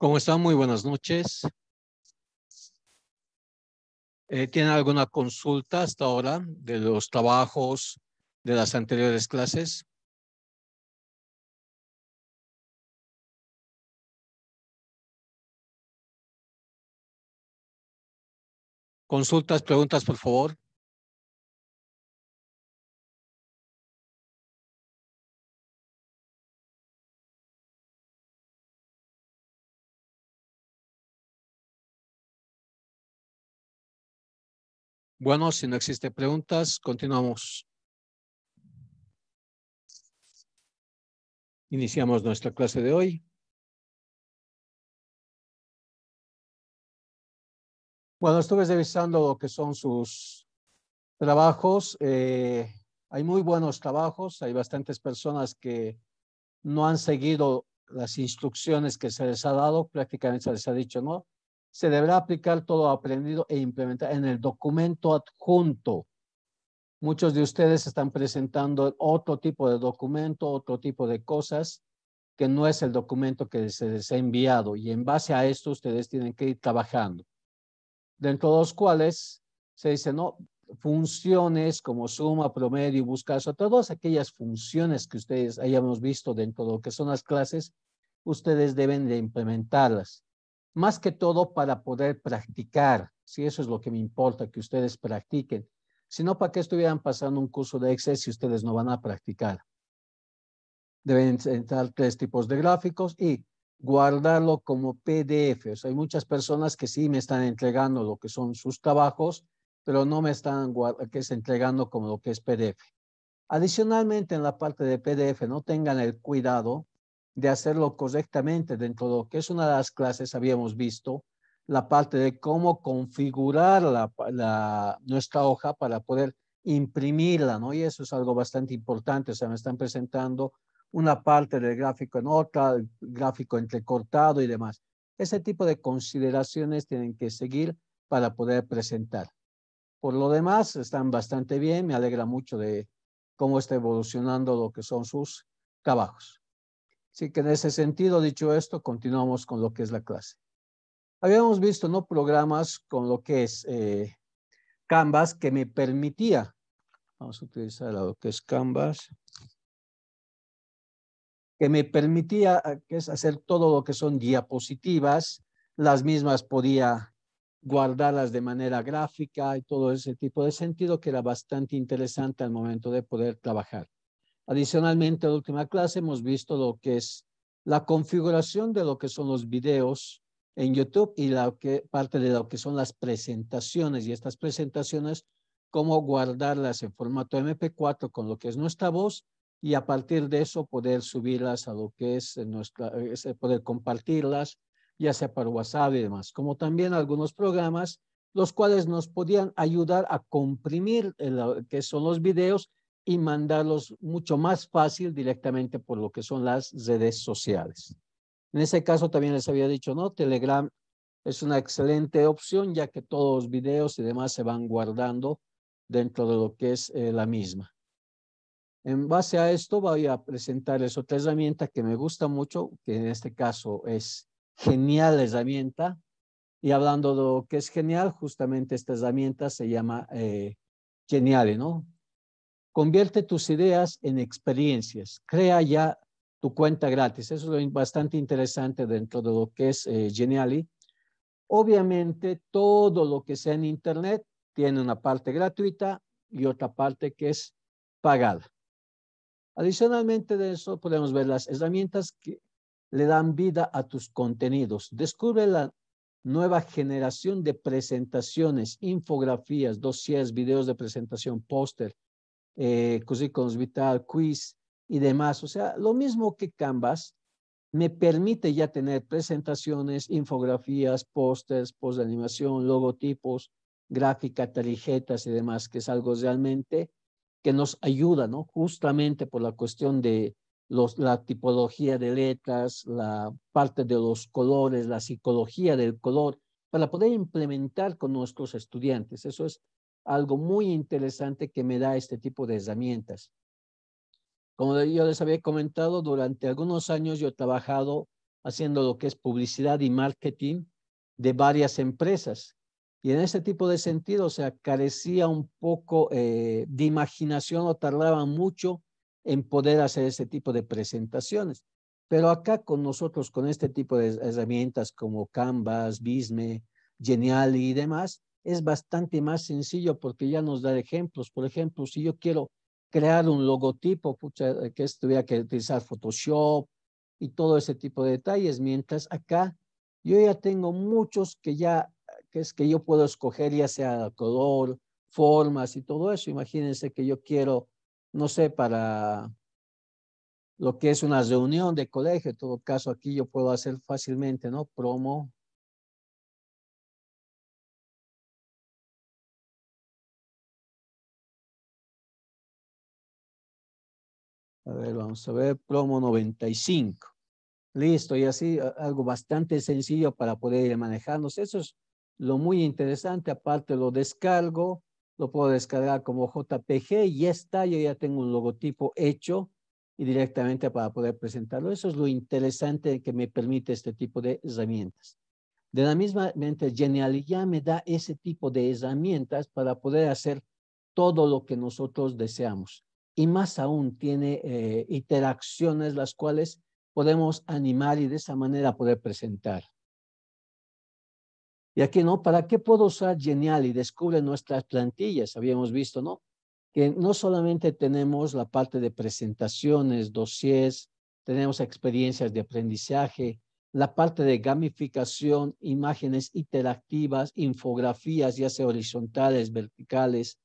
¿Cómo están? Muy buenas noches. Eh, ¿Tienen alguna consulta hasta ahora de los trabajos de las anteriores clases? Consultas, preguntas, por favor. Bueno, si no existe preguntas, continuamos. Iniciamos nuestra clase de hoy. Bueno, estuve revisando lo que son sus trabajos. Eh, hay muy buenos trabajos. Hay bastantes personas que no han seguido las instrucciones que se les ha dado. Prácticamente se les ha dicho, no, se deberá aplicar todo aprendido e implementar en el documento adjunto. Muchos de ustedes están presentando otro tipo de documento, otro tipo de cosas que no es el documento que se les ha enviado y en base a esto ustedes tienen que ir trabajando. Dentro de los cuales se dice, no, funciones como suma, promedio, buscar, todas aquellas funciones que ustedes hayamos visto dentro de lo que son las clases, ustedes deben de implementarlas más que todo para poder practicar, si eso es lo que me importa, que ustedes practiquen. Si no, ¿para qué estuvieran pasando un curso de Excel si ustedes no van a practicar? Deben entrar tres tipos de gráficos y guardarlo como PDF. hay muchas personas que sí me están entregando lo que son sus trabajos, pero no me están entregando como lo que es PDF. Adicionalmente, en la parte de PDF, no tengan el cuidado de hacerlo correctamente dentro de lo que es una de las clases habíamos visto, la parte de cómo configurar la, nuestra hoja para poder imprimirla, ¿no? Y eso es algo bastante importante, o sea, me están presentando una parte del gráfico en otra, el gráfico entrecortado y demás. Ese tipo de consideraciones tienen que seguir para poder presentar. Por lo demás, están bastante bien, me alegra mucho de cómo está evolucionando lo que son sus trabajos. Así que en ese sentido, dicho esto, continuamos con lo que es la clase. Habíamos visto ¿no? programas con lo que es eh, Canvas que me permitía, vamos a utilizar lo que es Canvas, que me permitía ah, que es hacer todo lo que son diapositivas, las mismas podía guardarlas de manera gráfica y todo ese tipo de sentido que era bastante interesante al momento de poder trabajar. Adicionalmente, en la última clase hemos visto lo que es la configuración de lo que son los videos en YouTube y la que, parte de lo que son las presentaciones. Y estas presentaciones, cómo guardarlas en formato MP4 con lo que es nuestra voz y a partir de eso poder subirlas a lo que es nuestra, eh, poder compartirlas, ya sea para WhatsApp y demás. Como también algunos programas, los cuales nos podían ayudar a comprimir lo que son los videos y mandarlos mucho más fácil directamente por lo que son las redes sociales. En ese caso también les había dicho, ¿no? Telegram es una excelente opción ya que todos los videos y demás se van guardando dentro de lo que es eh, la misma. En base a esto voy a presentarles otra herramienta que me gusta mucho, que en este caso es genial herramienta. Y hablando de lo que es genial, justamente esta herramienta se llama eh, Geniale, ¿no? Convierte tus ideas en experiencias. Crea ya tu cuenta gratis. Eso es bastante interesante dentro de lo que es eh, Geniali. Obviamente, todo lo que sea en Internet tiene una parte gratuita y otra parte que es pagada. Adicionalmente de eso, podemos ver las herramientas que le dan vida a tus contenidos. Descubre la nueva generación de presentaciones, infografías, dossiers, videos de presentación, póster, eh, con Vital, Quiz y demás. O sea, lo mismo que Canvas me permite ya tener presentaciones, infografías, pósters, post de animación, logotipos, gráfica, tarjetas y demás, que es algo realmente que nos ayuda, ¿no? Justamente por la cuestión de los, la tipología de letras, la parte de los colores, la psicología del color, para poder implementar con nuestros estudiantes. Eso es algo muy interesante que me da este tipo de herramientas. Como yo les había comentado, durante algunos años yo he trabajado haciendo lo que es publicidad y marketing de varias empresas. Y en este tipo de sentido, o sea, carecía un poco eh, de imaginación o tardaba mucho en poder hacer este tipo de presentaciones. Pero acá con nosotros, con este tipo de herramientas como Canvas, Bisme, Genial y demás, es bastante más sencillo porque ya nos da ejemplos. Por ejemplo, si yo quiero crear un logotipo, pucha, eh, que tuviera que utilizar Photoshop y todo ese tipo de detalles, mientras acá yo ya tengo muchos que ya, que es que yo puedo escoger ya sea color, formas y todo eso. Imagínense que yo quiero, no sé, para lo que es una reunión de colegio, en todo caso aquí yo puedo hacer fácilmente, ¿no? Promo, A ver, vamos a ver, promo 95. Listo, y así algo bastante sencillo para poder manejarnos. Eso es lo muy interesante. Aparte lo descargo, lo puedo descargar como JPG y ya está, yo ya tengo un logotipo hecho y directamente para poder presentarlo. Eso es lo interesante que me permite este tipo de herramientas. De la misma mente, Genial ya me da ese tipo de herramientas para poder hacer todo lo que nosotros deseamos y más aún tiene eh, interacciones las cuales podemos animar y de esa manera poder presentar. Y aquí, ¿no? ¿Para qué puedo usar Genial y descubre nuestras plantillas? Habíamos visto, ¿no? Que no solamente tenemos la parte de presentaciones, dossiers, tenemos experiencias de aprendizaje, la parte de gamificación, imágenes interactivas, infografías, ya sea horizontales, verticales,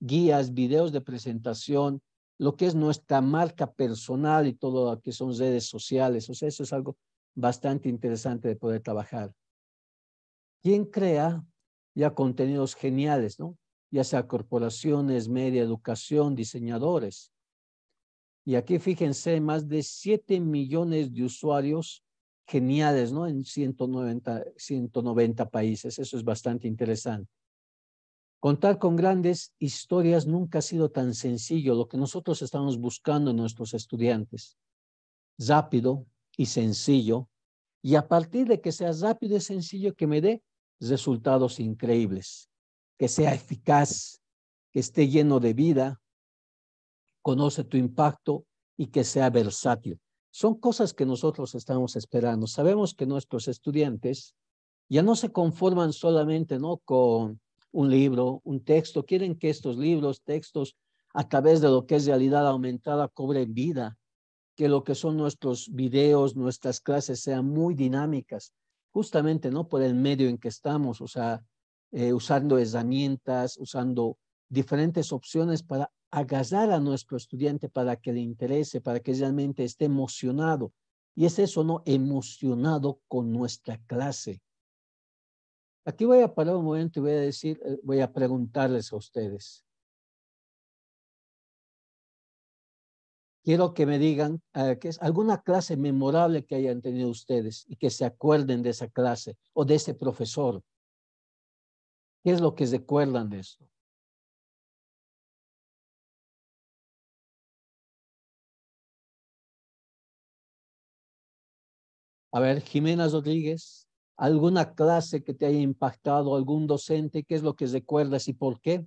guías, videos de presentación, lo que es nuestra marca personal y todo lo que son redes sociales. O sea, eso es algo bastante interesante de poder trabajar. ¿Quién crea ya contenidos geniales, no? Ya sea corporaciones, media educación, diseñadores. Y aquí fíjense, más de 7 millones de usuarios geniales, ¿no? En 190, 190 países. Eso es bastante interesante. Contar con grandes historias nunca ha sido tan sencillo, lo que nosotros estamos buscando en nuestros estudiantes. Rápido y sencillo. Y a partir de que sea rápido y sencillo, que me dé resultados increíbles, que sea eficaz, que esté lleno de vida, conoce tu impacto y que sea versátil. Son cosas que nosotros estamos esperando. Sabemos que nuestros estudiantes ya no se conforman solamente ¿no? con un libro, un texto, quieren que estos libros, textos, a través de lo que es realidad aumentada, cobren vida, que lo que son nuestros videos, nuestras clases sean muy dinámicas, justamente, ¿no? Por el medio en que estamos, o sea, eh, usando herramientas, usando diferentes opciones para agasar a nuestro estudiante para que le interese, para que realmente esté emocionado. Y es eso, ¿no? Emocionado con nuestra clase. Aquí voy a parar un momento y voy a decir, eh, voy a preguntarles a ustedes. Quiero que me digan eh, es alguna clase memorable que hayan tenido ustedes y que se acuerden de esa clase o de ese profesor. ¿Qué es lo que se acuerdan de eso? A ver, Jimena Rodríguez alguna clase que te haya impactado, algún docente, qué es lo que recuerdas y por qué.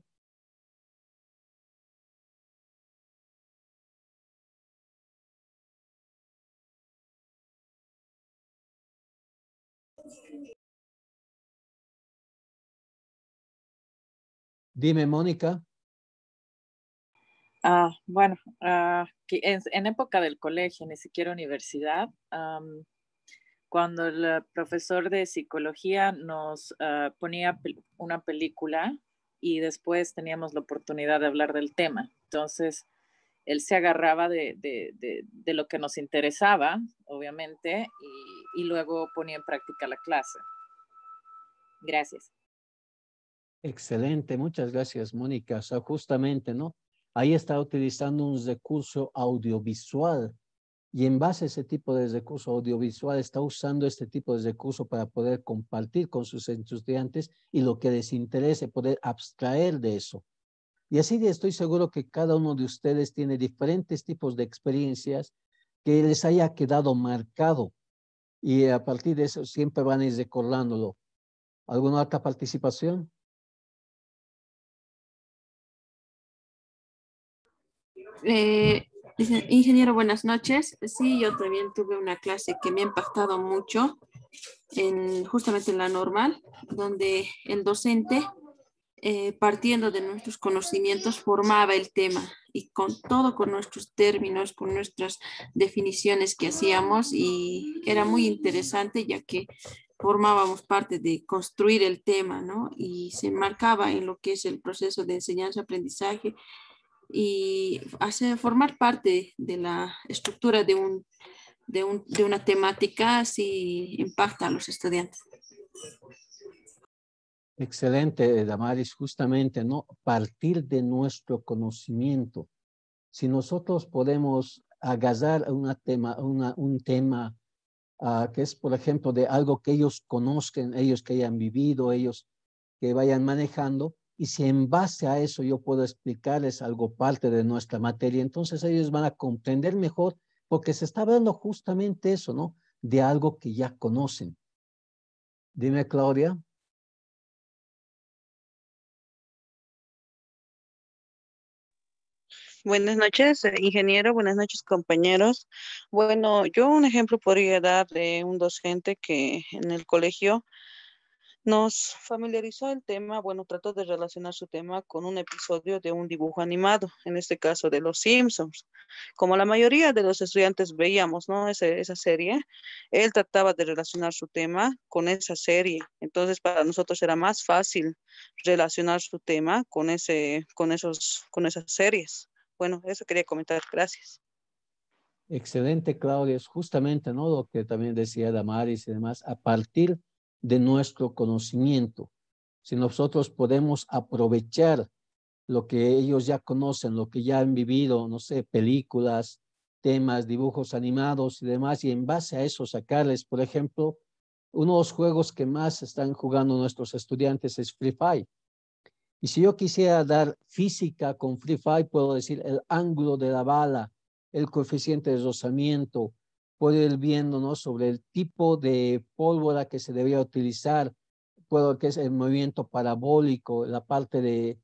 Dime, Mónica. Ah, bueno, ah, en, época del colegio, ni siquiera universidad, cuando el profesor de psicología nos ah, ponía una película y después teníamos la oportunidad de hablar del tema. Entonces, él se agarraba de, de, lo que nos interesaba, obviamente, y, y luego ponía en práctica la clase. Gracias. Excelente, muchas gracias, Mónica. O sea, justamente, ¿no? Ahí está utilizando un recurso audiovisual y en base a ese tipo de recurso audiovisual está usando este tipo de recurso para poder compartir con sus estudiantes y lo que les interese, poder abstraer de eso. Y así estoy seguro que cada uno de ustedes tiene diferentes tipos de experiencias que les haya quedado marcado y a partir de eso siempre van a ir recordándolo. ¿Alguna alta participación? Eh, ingeniero, buenas noches. Sí, yo también tuve una clase que me ha impactado mucho, en, justamente en la normal, donde el docente, eh, partiendo de nuestros conocimientos, formaba el tema y con todo, con nuestros términos, con nuestras definiciones que hacíamos y era muy interesante ya que formábamos parte de construir el tema, ¿no? Y se marcaba en lo que es el proceso de enseñanza-aprendizaje y hace formar parte de la estructura de, de, una temática si impacta a los estudiantes. Excelente, Damaris, justamente, ¿no? Partir de nuestro conocimiento. Si nosotros podemos agazar una tema, un tema ah, que es, por ejemplo, de algo que ellos conozcan, ellos que hayan vivido, ellos que vayan manejando, y si en base a eso yo puedo explicarles algo parte de nuestra materia, entonces ellos van a comprender mejor porque se está hablando justamente eso, ¿no? De algo que ya conocen. Dime, Claudia. Buenas noches, eh, ingeniero. Buenas noches, compañeros. Bueno, yo un ejemplo podría dar de un docente que en el colegio nos familiarizó el tema, bueno, trató de relacionar su tema con un episodio de un dibujo animado, en este caso de Los Simpsons. Como la mayoría de los estudiantes veíamos, ¿no? esa serie, él trataba de relacionar su tema con esa serie. Entonces, para nosotros era más fácil relacionar su tema con, ese, con, esos, con esas series. Bueno, eso quería comentar. Gracias. Excelente, Claudia. Es justamente, ¿no? Lo que también decía Damaris y demás, a partir de nuestro conocimiento. Si nosotros podemos aprovechar lo que ellos ya conocen, lo que ya han vivido, no sé, películas, temas, dibujos animados y demás, y en base a eso sacarles, por ejemplo, uno de los juegos que más están jugando nuestros estudiantes es Free Fire. Y si yo quisiera dar física con Free Fire, puedo decir el ángulo de la bala, el coeficiente de rozamiento, puedo ir no sobre el tipo de pólvora que se debía utilizar, puedo que es el movimiento parabólico, la parte de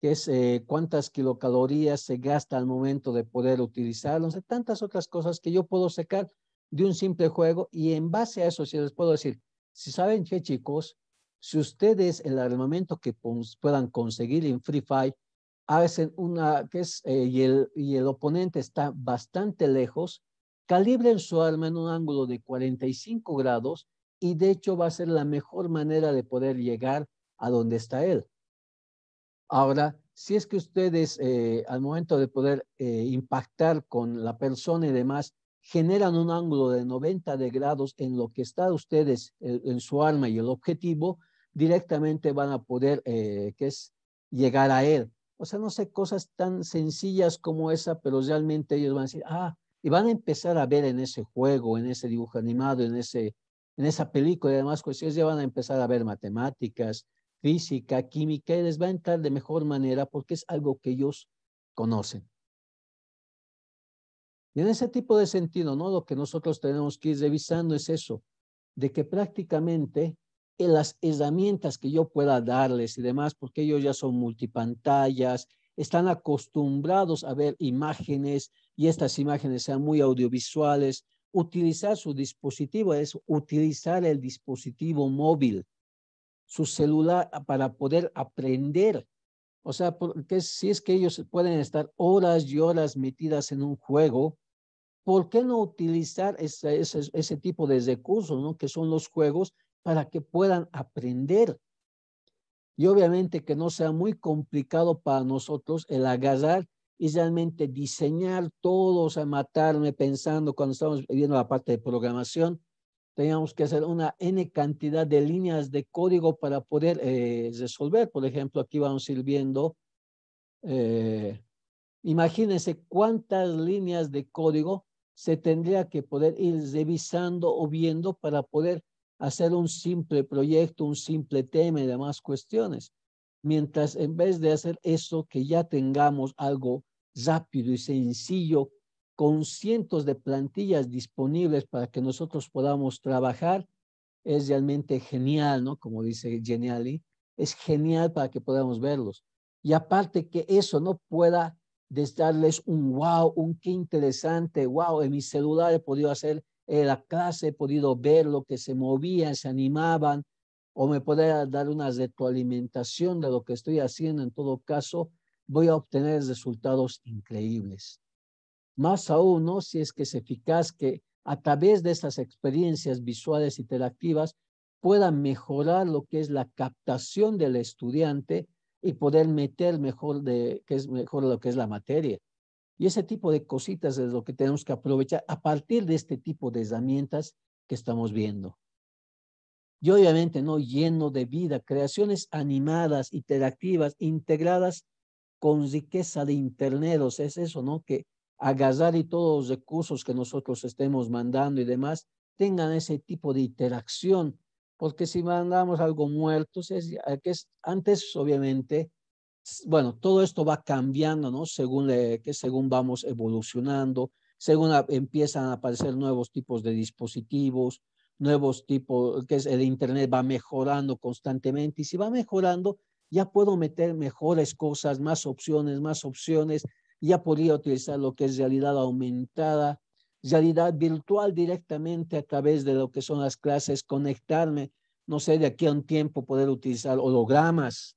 que es eh, cuántas kilocalorías se gasta al momento de poder utilizarlo, o sea, tantas otras cosas que yo puedo sacar de un simple juego y en base a eso, si les puedo decir, si saben qué, chicos, si ustedes el armamento que puedan conseguir en Free Fire, hacen una que es, eh, y, el, y el oponente está bastante lejos, Calibren su arma en un ángulo de 45 grados y de hecho va a ser la mejor manera de poder llegar a donde está él. Ahora, si es que ustedes eh, al momento de poder eh, impactar con la persona y demás, generan un ángulo de 90 de grados en lo que está ustedes, eh, en su alma y el objetivo, directamente van a poder, que es llegar a él. O sea, no sé, cosas tan sencillas como esa, pero realmente ellos van a decir, ah, y van a empezar a ver en ese juego, en ese dibujo animado, en, esa película y demás cuestiones, ya van a empezar a ver matemáticas, física, química, y les va a entrar de mejor manera porque es algo que ellos conocen. Y en ese tipo de sentido, ¿no? Lo que nosotros tenemos que ir revisando es eso, de que prácticamente eh, las herramientas que yo pueda darles y demás, porque ellos ya son multipantallas, están acostumbrados a ver imágenes y estas imágenes sean muy audiovisuales, utilizar su dispositivo es utilizar el dispositivo móvil, su celular ah, para poder aprender. O sea, porque si es que ellos pueden estar horas y horas metidas en un juego, ¿por qué no utilizar ese, ese tipo de recursos ¿no? que son los juegos para que puedan aprender? y obviamente que no sea muy complicado para nosotros el agarrar y realmente diseñar todo, o sea, matarme pensando cuando estamos viendo la parte de programación, teníamos que hacer una N cantidad de líneas de código para poder eh, resolver. Por ejemplo, aquí vamos a ir viendo, eh, imagínense cuántas líneas de código se tendría que poder ir revisando o viendo para poder hacer un simple proyecto, un simple tema y demás cuestiones. Mientras en vez de hacer eso, que ya tengamos algo rápido y sencillo, con cientos de plantillas disponibles para que nosotros podamos trabajar, es realmente genial, ¿no? Como dice Geniali, es genial para que podamos verlos. Y aparte que eso no pueda darles un wow, un qué interesante, wow, en mi celular he podido hacer la clase he podido ver lo que se movía, se animaban, o me podría dar una retroalimentación de lo que estoy haciendo. En todo caso, voy a obtener resultados increíbles. Más aún, ¿no? si es que es eficaz que a través de estas experiencias visuales interactivas pueda mejorar lo que es la captación del estudiante y poder meter mejor de que es mejor lo que es la materia. Y ese tipo de cositas es lo que tenemos que aprovechar a partir de este tipo de herramientas que estamos viendo. Y obviamente, ¿no? Lleno de vida, creaciones animadas, interactivas, integradas con riqueza de interneros. Es eso, ¿no? Que agarrar y todos los recursos que nosotros estemos mandando y demás tengan ese tipo de interacción. Porque si mandamos algo muerto, es, es antes, obviamente, bueno, todo esto va cambiando, ¿no? Según, vamos evolucionando, según empiezan a aparecer nuevos tipos de dispositivos, nuevos tipos, que es el Internet va mejorando constantemente y si va mejorando, ya puedo meter mejores cosas, más opciones, más opciones, ya podría utilizar lo que es realidad aumentada, realidad virtual directamente a través de lo que son las clases, conectarme, no sé, de aquí a un tiempo poder utilizar hologramas,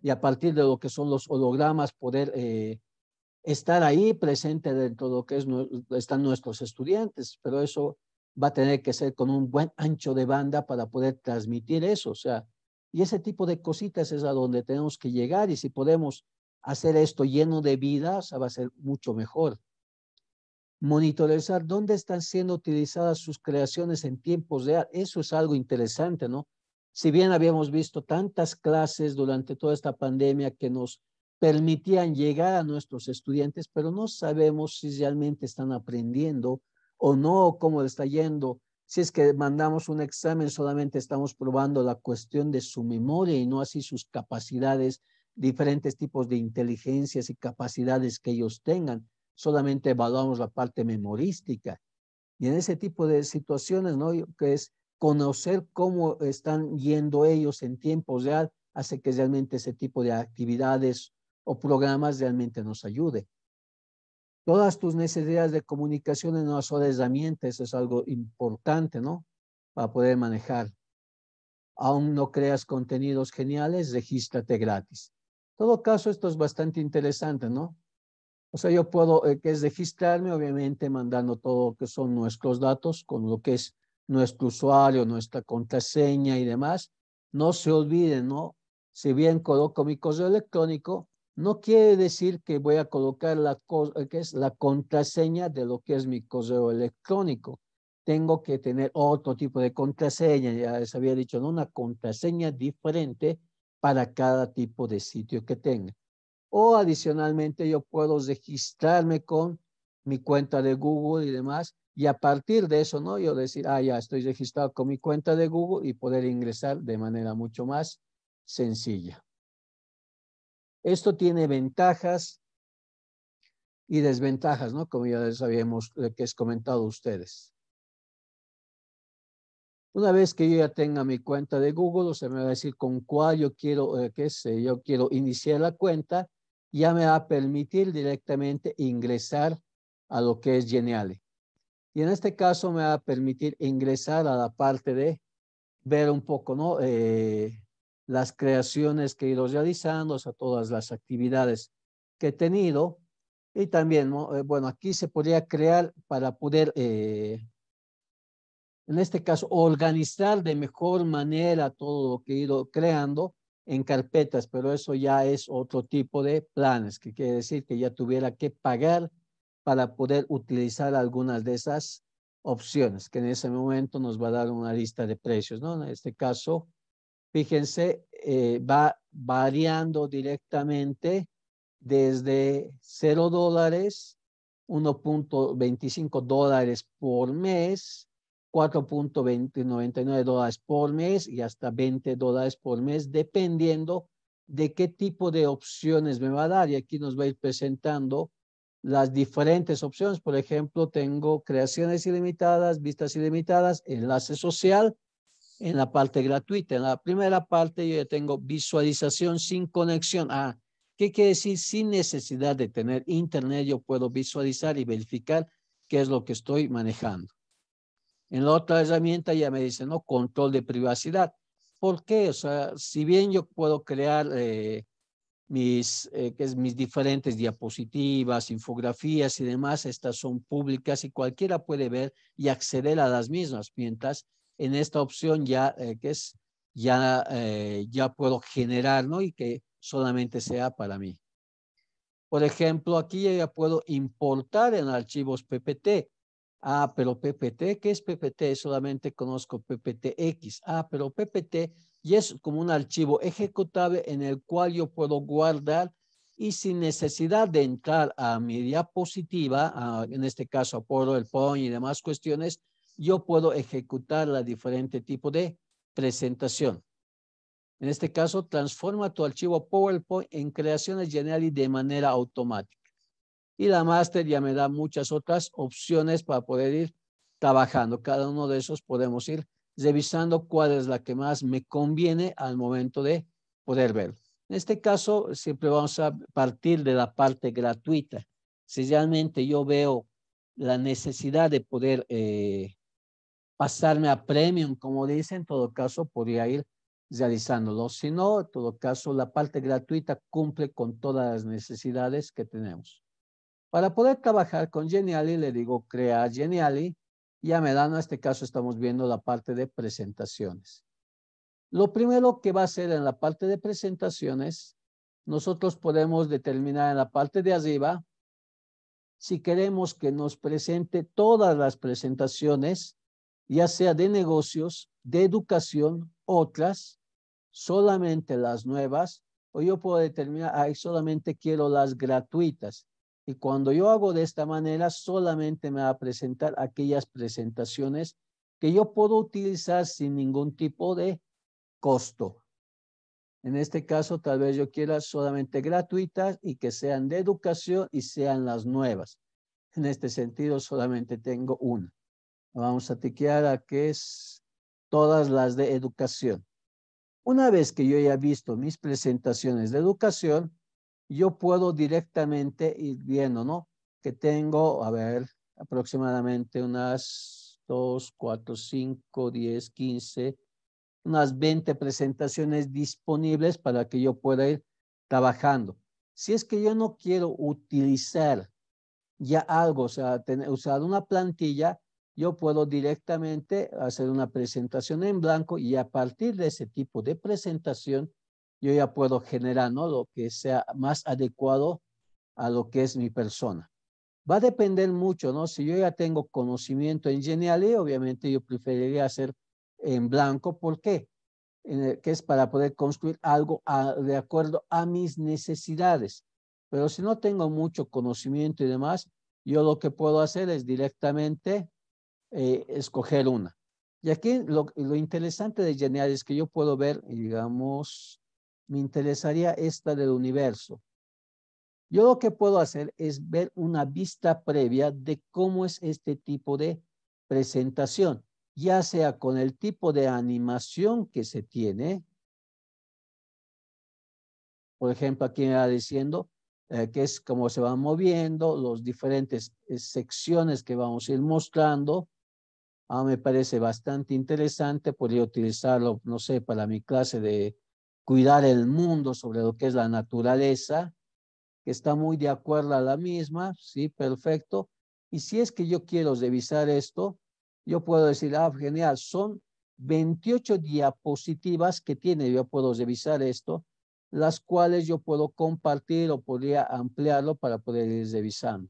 y a partir de lo que son los hologramas poder eh, estar ahí presente dentro de lo que es, están nuestros estudiantes, pero eso va a tener que ser con un buen ancho de banda para poder transmitir eso, o sea, y ese tipo de cositas es a donde tenemos que llegar y si podemos hacer esto lleno de vida, o sea, va a ser mucho mejor. Monitorizar dónde están siendo utilizadas sus creaciones en tiempos de eso es algo interesante, ¿no? Si bien habíamos visto tantas clases durante toda esta pandemia que nos permitían llegar a nuestros estudiantes, pero no sabemos si realmente están aprendiendo o no, cómo les está yendo. Si es que mandamos un examen, solamente estamos probando la cuestión de su memoria y no así sus capacidades, diferentes tipos de inteligencias y capacidades que ellos tengan. Solamente evaluamos la parte memorística. Y en ese tipo de situaciones, ¿no? Que es conocer cómo están yendo ellos en tiempos real hace que realmente ese tipo de actividades o programas realmente nos ayude. Todas tus necesidades de comunicación en una sola herramienta, eso es algo importante, ¿no? Para poder manejar. Aún no creas contenidos geniales, regístrate gratis. En todo caso, esto es bastante interesante, ¿no? O sea, yo puedo, eh, que es registrarme, obviamente, mandando todo lo que son nuestros datos con lo que es nuestro usuario, nuestra contraseña y demás, no se olviden, ¿no? Si bien coloco mi correo electrónico, no quiere decir que voy a colocar la, eh, que es la contraseña de lo que es mi correo electrónico. Tengo que tener otro tipo de contraseña, ya les había dicho, ¿no? una contraseña diferente para cada tipo de sitio que tenga. O adicionalmente yo puedo registrarme con mi cuenta de Google y demás y a partir de eso, ¿no? Yo decir, ah, ya estoy registrado con mi cuenta de Google y poder ingresar de manera mucho más sencilla. Esto tiene ventajas y desventajas, ¿no? Como ya les habíamos eh, que es comentado ustedes. Una vez que yo ya tenga mi cuenta de Google, o se me va a decir con cuál yo quiero, eh, qué sé, yo quiero iniciar la cuenta, ya me va a permitir directamente ingresar a lo que es Geniale. Y en este caso me va a permitir ingresar a la parte de ver un poco, ¿no? Eh, las creaciones que he ido realizando, o sea, todas las actividades que he tenido. Y también, eh, bueno, aquí se podría crear para poder, eh, en este caso, organizar de mejor manera todo lo que he ido creando en carpetas, pero eso ya es otro tipo de planes, que quiere decir que ya tuviera que pagar para poder utilizar algunas de esas opciones, que en ese momento nos va a dar una lista de precios, ¿no? En este caso, fíjense, eh, va variando directamente desde 0 dólares, 1.25 dólares por mes, 4.99 dólares por mes y hasta 20 dólares por mes, dependiendo de qué tipo de opciones me va a dar. Y aquí nos va a ir presentando las diferentes opciones. Por ejemplo, tengo creaciones ilimitadas, vistas ilimitadas, enlace social en la parte gratuita. En la primera parte yo ya tengo visualización sin conexión. Ah, ¿qué quiere decir? Sin necesidad de tener internet yo puedo visualizar y verificar qué es lo que estoy manejando. En la otra herramienta ya me dice, ¿no? Control de privacidad. ¿Por qué? O sea, si bien yo puedo crear eh, mis, eh, que mis diferentes diapositivas, infografías y demás, estas son públicas y cualquiera puede ver y acceder a las mismas, mientras en esta opción ya, eh, que es, ya, eh, ya puedo generar, ¿no? Y que solamente sea para mí. Por ejemplo, aquí ya puedo importar en archivos PPT. Ah, pero PPT, ¿qué es PPT? Solamente conozco PPTX. Ah, pero PPT y es como un archivo ejecutable en el cual yo puedo guardar y sin necesidad de entrar a mi diapositiva, en este caso a PowerPoint y demás cuestiones, yo puedo ejecutar la diferente tipo de presentación. En este caso, transforma tu archivo PowerPoint en creaciones generales de manera automática. Y la master ya me da muchas otras opciones para poder ir trabajando. Cada uno de esos podemos ir revisando cuál es la que más me conviene al momento de poder verlo. En este caso, siempre vamos a partir de la parte gratuita. Si realmente yo veo la necesidad de poder eh, pasarme a premium, como dice, en todo caso podría ir realizándolo. Si no, en todo caso, la parte gratuita cumple con todas las necesidades que tenemos. Para poder trabajar con Geniali, le digo crear Geniali ya a dan, en este caso estamos viendo la parte de presentaciones. Lo primero que va a ser en la parte de presentaciones, nosotros podemos determinar en la parte de arriba si queremos que nos presente todas las presentaciones, ya sea de negocios, de educación, otras, solamente las nuevas, o yo puedo determinar, ahí solamente quiero las gratuitas. Y cuando yo hago de esta manera, solamente me va a presentar aquellas presentaciones que yo puedo utilizar sin ningún tipo de costo. En este caso, tal vez yo quiera solamente gratuitas y que sean de educación y sean las nuevas. En este sentido, solamente tengo una. Vamos a tiquear a que es todas las de educación. Una vez que yo haya visto mis presentaciones de educación, yo puedo directamente ir viendo, ¿no? Que tengo, a ver, aproximadamente unas 2, 4, 5, 10, 15, unas 20 presentaciones disponibles para que yo pueda ir trabajando. Si es que yo no quiero utilizar ya algo, o sea, usar una plantilla, yo puedo directamente hacer una presentación en blanco y a partir de ese tipo de presentación, yo ya puedo generar ¿no? lo que sea más adecuado a lo que es mi persona. Va a depender mucho, ¿no? Si yo ya tengo conocimiento en Geniali, eh, obviamente yo preferiría hacer en blanco. ¿Por qué? En que es para poder construir algo de acuerdo a mis necesidades. Pero si no tengo mucho conocimiento y demás, yo lo que puedo hacer es directamente eh, escoger una. Y aquí lo, lo interesante de Geniali es que yo puedo ver, digamos, me interesaría esta del universo. Yo lo que puedo hacer es ver una vista previa de cómo es este tipo de presentación, ya sea con el tipo de animación que se tiene. Por ejemplo, aquí me va diciendo eh, que es cómo se van moviendo, las diferentes eh, secciones que vamos a ir mostrando. Ah, me parece bastante interesante, podría utilizarlo, no sé, para mi clase de cuidar el mundo, sobre lo que es la naturaleza, que está muy de acuerdo a la misma, sí, perfecto. Y si es que yo quiero revisar esto, yo puedo decir, ah, genial, son 28 diapositivas que tiene, yo puedo revisar esto, las cuales yo puedo compartir o podría ampliarlo para poder ir revisando.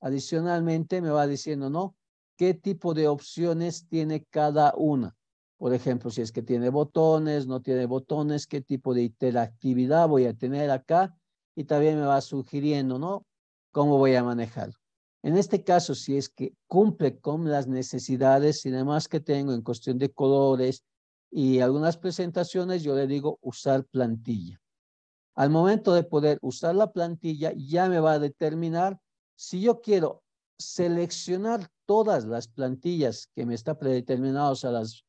Adicionalmente me va diciendo, ¿no? ¿Qué tipo de opciones tiene cada una? Por ejemplo, si es que tiene botones, no tiene botones, qué tipo de interactividad voy a tener acá y también me va sugiriendo, ¿no? Cómo voy a manejarlo. En este caso, si es que cumple con las necesidades y demás que tengo en cuestión de colores y algunas presentaciones, yo le digo usar plantilla. Al momento de poder usar la plantilla, ya me va a determinar si yo quiero seleccionar todas las plantillas que me está predeterminadas a las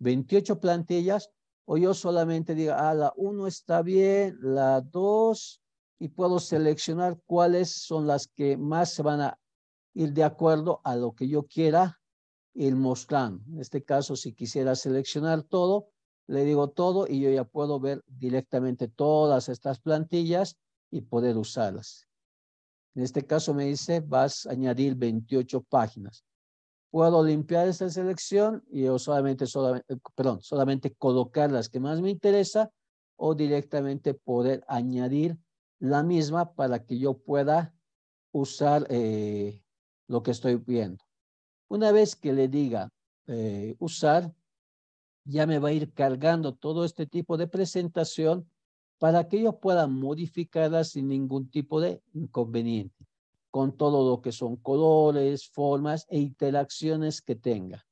28 plantillas, o yo solamente diga, ah, la 1 está bien, la 2, y puedo seleccionar cuáles son las que más se van a ir de acuerdo a lo que yo quiera ir mostrando. En este caso, si quisiera seleccionar todo, le digo todo y yo ya puedo ver directamente todas estas plantillas y poder usarlas. En este caso me dice, vas a añadir 28 páginas puedo limpiar esta selección y yo solamente, solamente, eh, perdón, solamente colocar las que más me interesa o directamente poder añadir la misma para que yo pueda usar eh, lo que estoy viendo. Una vez que le diga eh, usar, ya me va a ir cargando todo este tipo de presentación para que yo pueda modificarla sin ningún tipo de inconveniente con todo lo que son colores, formas e interacciones que tenga.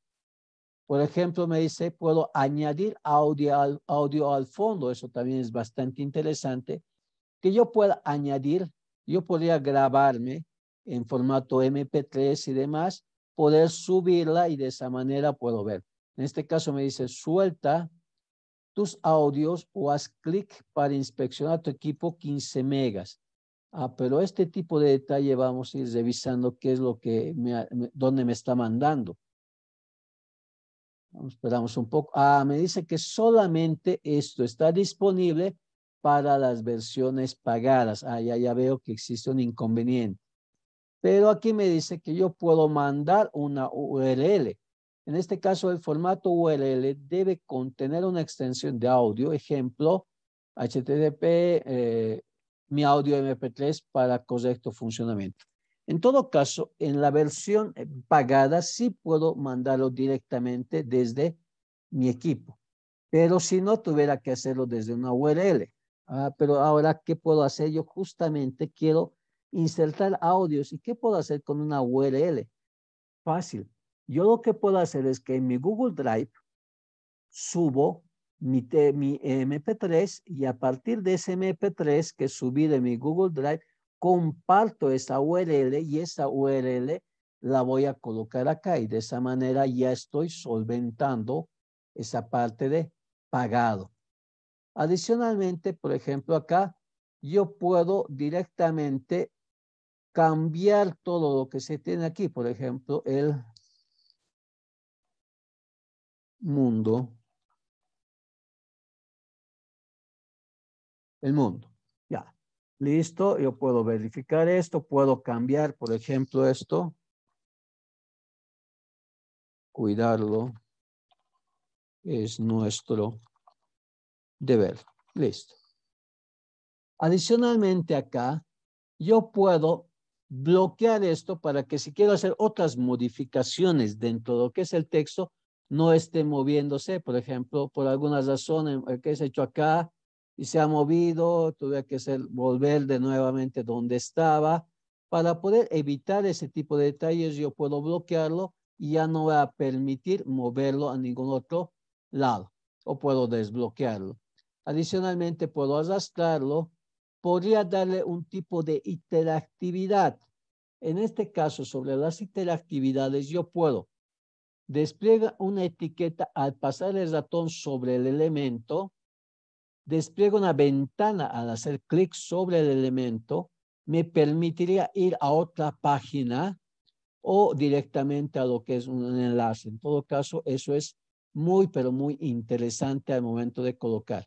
Por ejemplo, me dice, puedo añadir audio al, fondo, eso también es bastante interesante, que yo pueda añadir, yo podría grabarme en formato MP3 y demás, poder subirla y de esa manera puedo ver. En este caso me dice, suelta tus audios o haz clic para inspeccionar tu equipo 15 megas. Ah, pero este tipo de detalle vamos a ir revisando qué es lo que, me, dónde me está mandando. Vamos, esperamos un poco. Ah, me dice que solamente esto está disponible para las versiones pagadas. Ah, ya, ya veo que existe un inconveniente. Pero aquí me dice que yo puedo mandar una URL. En este caso, el formato URL debe contener una extensión de audio. Ejemplo, http eh, mi audio MP3 para correcto funcionamiento. En todo caso, en la versión eh, pagada sí puedo mandarlo directamente desde mi equipo, pero si no tuviera que hacerlo desde una URL. Ah, pero ahora, ¿qué puedo hacer? Yo justamente quiero insertar audios. ¿Y qué puedo hacer con una URL? Fácil. Yo lo que puedo hacer es que en mi Google Drive subo mi, MP3 y a partir de ese MP3 que subí de mi Google Drive, comparto esa URL y esa URL la voy a colocar acá y de esa manera ya estoy solventando esa parte de pagado. Adicionalmente, por ejemplo, acá yo puedo directamente cambiar todo lo que se tiene aquí. Por ejemplo, el mundo el mundo. Ya, listo, yo puedo verificar esto, puedo cambiar, por ejemplo, esto. Cuidarlo es nuestro deber. Listo. Adicionalmente acá, yo puedo bloquear esto para que si quiero hacer otras modificaciones dentro de lo que es el texto, no esté moviéndose. Por ejemplo, por alguna razón, eh, que que ha hecho acá, y se ha movido, tuve que volver de nuevamente donde estaba. Para poder evitar ese tipo de detalles, yo puedo bloquearlo y ya no va a permitir moverlo a ningún otro lado o puedo desbloquearlo. Adicionalmente, puedo arrastrarlo. Podría darle un tipo de interactividad. En este caso, sobre las interactividades, yo puedo despliega una etiqueta al pasar el ratón sobre el elemento despliego una ventana al hacer clic sobre el elemento, me permitiría ir a otra página o directamente a lo que es un enlace. En todo caso, eso es muy, pero muy interesante al momento de colocar.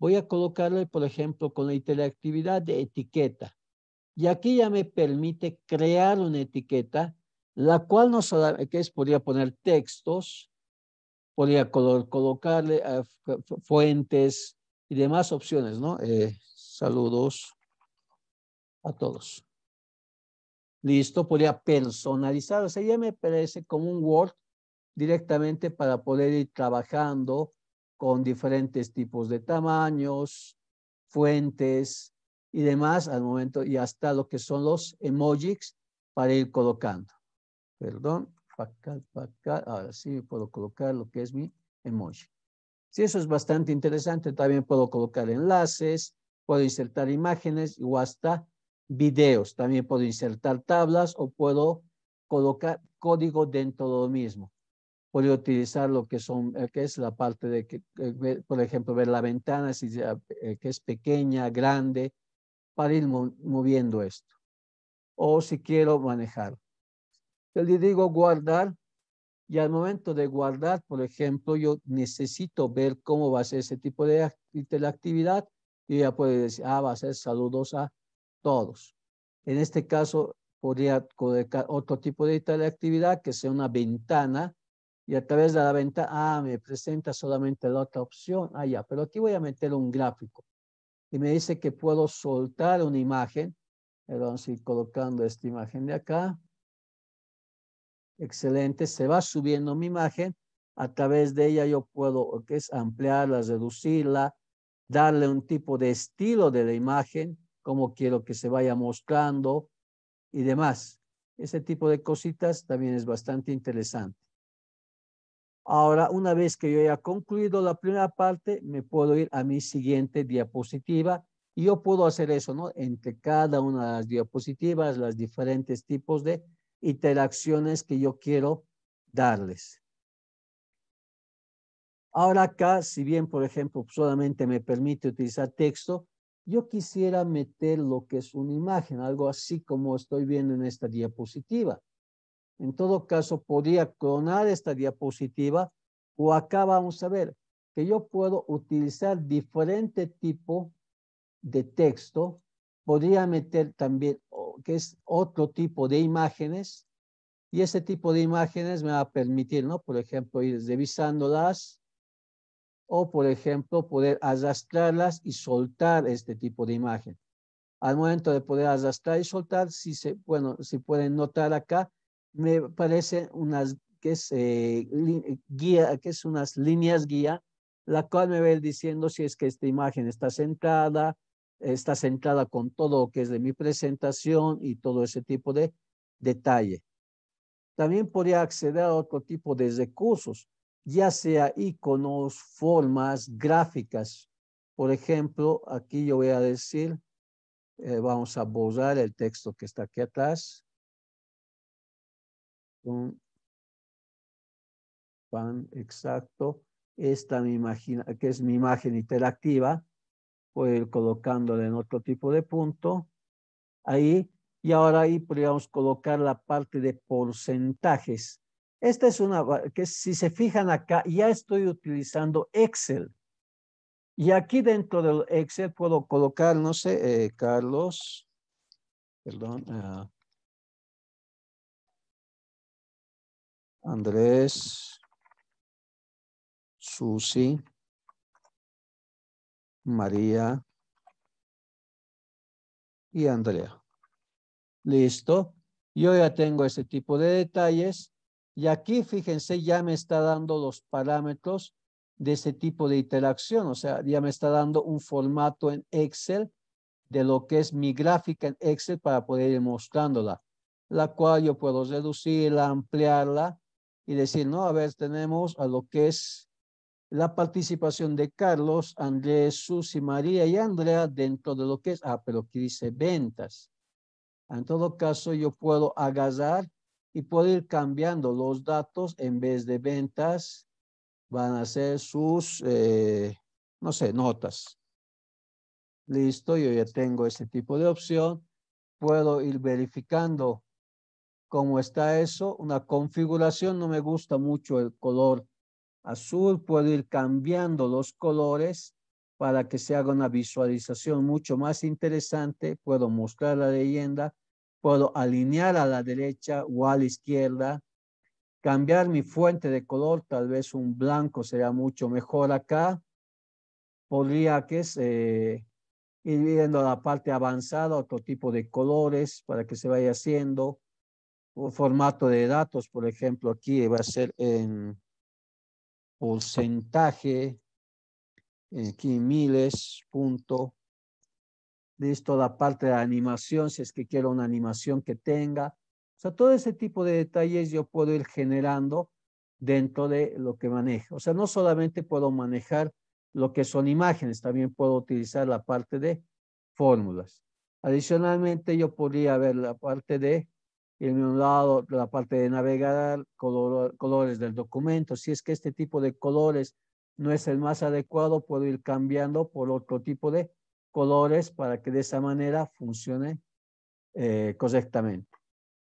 Voy a colocarle, por ejemplo, con la interactividad de etiqueta. Y aquí ya me permite crear una etiqueta, la cual no que es, podría poner textos, podría colocarle eh, fuentes, y demás opciones, ¿no? Eh, saludos a todos. Listo, podría personalizar, o sea, ya me parece como un Word directamente para poder ir trabajando con diferentes tipos de tamaños, fuentes y demás al momento y hasta lo que son los emojis para ir colocando. Perdón, para acá, para acá, ahora sí puedo colocar lo que es mi emoji. Si eso es bastante interesante. También puedo colocar enlaces, puedo insertar imágenes o hasta videos. También puedo insertar tablas o puedo colocar código dentro de lo mismo. Puedo utilizar lo que, son, eh, que es la parte de, que, eh, por ejemplo, ver la ventana, si eh, que es pequeña, grande, para ir moviendo esto. O si quiero manejar. Le digo guardar y al momento de guardar, por ejemplo, yo necesito ver cómo va a ser ese tipo de, interactividad y ya puede decir, ah, va a ser saludos a todos. En este caso, podría colocar otro tipo de interactividad que sea una ventana y a través de la ventana, ah, me presenta solamente la otra opción, ah, ya, pero aquí voy a meter un gráfico y me dice que puedo soltar una imagen, vamos a colocando esta imagen de acá, Excelente, se va subiendo mi imagen. A través de ella yo puedo que es? ampliarla, reducirla, darle un tipo de estilo de la imagen, cómo quiero que se vaya mostrando y demás. Ese tipo de cositas también es bastante interesante. Ahora, una vez que yo haya concluido la primera parte, me puedo ir a mi siguiente diapositiva y yo puedo hacer eso, ¿no? Entre cada una de las diapositivas, los diferentes tipos de interacciones que yo quiero darles. Ahora acá, si bien, por ejemplo, solamente me permite utilizar texto, yo quisiera meter lo que es una imagen, algo así como estoy viendo en esta diapositiva. En todo caso, podría clonar esta diapositiva o acá vamos a ver que yo puedo utilizar diferente tipo de texto podría meter también, que es otro tipo de imágenes, y ese tipo de imágenes me va a permitir, ¿no? Por ejemplo, ir revisándolas, o por ejemplo, poder arrastrarlas y soltar este tipo de imagen. Al momento de poder arrastrar y soltar, si se, bueno, si pueden notar acá, me parece unas que es eh, guía, que es unas líneas guía, la cual me va a ir diciendo si es que esta imagen está centrada, está centrada con todo lo que es de mi presentación y todo ese tipo de detalle. También podría acceder a otro tipo de recursos, ya sea iconos, formas, gráficas. Por ejemplo, aquí yo voy a decir, eh, vamos a borrar el texto que está aquí atrás. Un pan exacto. Esta mi que es mi imagen interactiva Puedo ir colocándole en otro tipo de punto. Ahí. Y ahora ahí podríamos colocar la parte de porcentajes. Esta es una, que si se fijan acá, ya estoy utilizando Excel. Y aquí dentro del Excel puedo colocar, no sé, eh, Carlos, perdón, eh, Andrés, Susi, María y Andrea. Listo. Yo ya tengo ese tipo de detalles. Y aquí, fíjense, ya me está dando los parámetros de ese tipo de interacción. O sea, ya me está dando un formato en Excel de lo que es mi gráfica en Excel para poder ir mostrándola, la cual yo puedo reducirla, ampliarla y decir, no, a ver, tenemos a lo que es la participación de Carlos, Andrés, Susi, María y Andrea dentro de lo que es, ah, pero aquí dice ventas. En todo caso, yo puedo agarrar y puedo ir cambiando los datos en vez de ventas, van a ser sus, eh, no sé, notas. Listo, yo ya tengo ese tipo de opción. Puedo ir verificando cómo está eso. Una configuración, no me gusta mucho el color azul, puedo ir cambiando los colores para que se haga una visualización mucho más interesante. Puedo mostrar la leyenda, puedo alinear a la derecha o a la izquierda, cambiar mi fuente de color, tal vez un blanco sería mucho mejor acá. Podría que es, eh, ir viendo la parte avanzada, otro tipo de colores para que se vaya haciendo. Un formato de datos, por ejemplo, aquí va a ser en porcentaje, eh, aquí miles, punto. Listo, la parte de animación, si es que quiero una animación que tenga. O sea, todo ese tipo de detalles yo puedo ir generando dentro de lo que manejo. O sea, no solamente puedo manejar lo que son imágenes, también puedo utilizar la parte de fórmulas. Adicionalmente, yo podría ver la parte de en un lado la parte de navegar, colores del documento. Si es que este tipo de colores no es el más adecuado, puedo ir cambiando por otro tipo de colores para que de esa manera funcione eh, correctamente.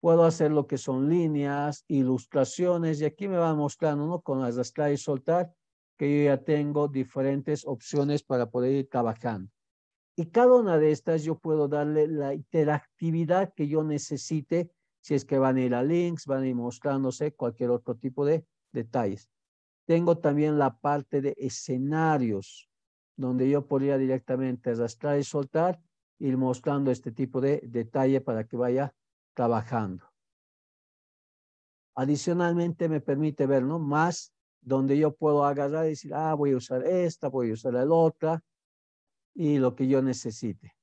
Puedo hacer lo que son líneas, ilustraciones, y aquí me va mostrando ¿no? con las y soltar que yo ya tengo diferentes opciones para poder ir trabajando. Y cada una de estas yo puedo darle la interactividad que yo necesite si es que van a ir a links, van a ir mostrándose cualquier otro tipo de detalles. Tengo también la parte de escenarios, donde yo podría directamente arrastrar y soltar, ir mostrando este tipo de detalle para que vaya trabajando. Adicionalmente me permite ver, ¿no? Más donde yo puedo agarrar y decir, ah, voy a usar esta, voy a usar la otra y lo que yo necesite.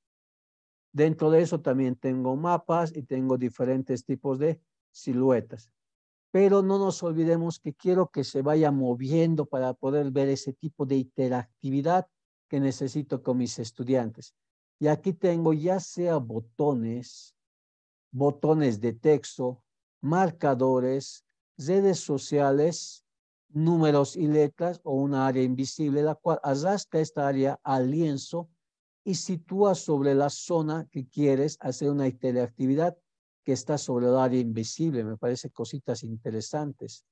Dentro de eso también tengo mapas y tengo diferentes tipos de siluetas. Pero no nos olvidemos que quiero que se vaya moviendo para poder ver ese tipo de interactividad que necesito con mis estudiantes. Y aquí tengo ya sea botones, botones de texto, marcadores, redes sociales, números y letras o una área invisible, la cual arrastra esta área al lienzo y sitúa sobre la zona que quieres hacer una interactividad que está sobre el área invisible. Me parece cositas interesantes.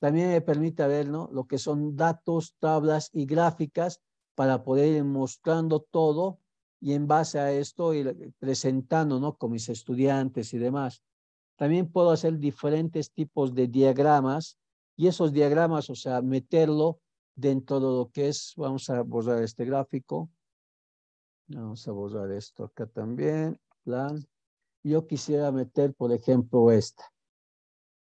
También me permite ver ¿no? lo que son datos, tablas y gráficas para poder ir mostrando todo y en base a esto ir presentando ¿no? con mis estudiantes y demás. También puedo hacer diferentes tipos de diagramas y esos diagramas, o sea, meterlo dentro de lo que es, vamos a borrar este gráfico, Vamos a borrar esto acá también. Plan. Yo quisiera meter, por ejemplo, esta.